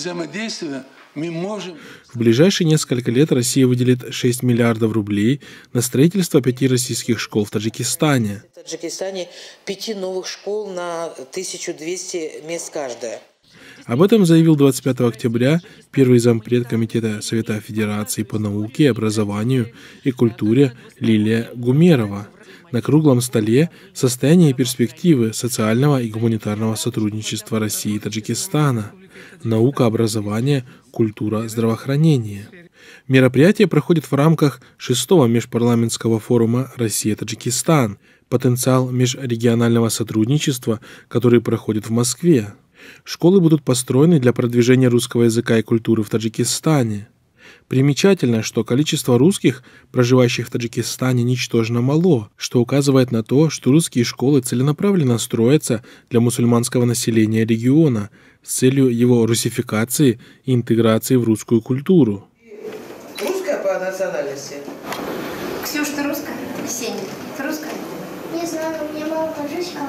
взаимодействия мы можем... В ближайшие несколько лет Россия выделит 6 миллиардов рублей на строительство пяти российских школ в Таджикистане. В Таджикистане пяти новых школ на 1200 мест каждая. Об этом заявил 25 октября первый зампред Комитета Совета Федерации по науке, образованию и культуре Лилия Гумерова на круглом столе «Состояние и перспективы социального и гуманитарного сотрудничества России и Таджикистана. Наука, образование, культура, здравоохранение». Мероприятие проходит в рамках шестого межпарламентского форума «Россия-Таджикистан. Потенциал межрегионального сотрудничества», который проходит в Москве. Школы будут построены для продвижения русского языка и культуры в Таджикистане. Примечательно, что количество русских, проживающих в Таджикистане, ничтожно мало, что указывает на то, что русские школы целенаправленно строятся для мусульманского населения региона с целью его русификации и интеграции в русскую культуру. Русская по национальности. Ксюша, ты русская? Ксения, ты русская? Не знаю, мне мало по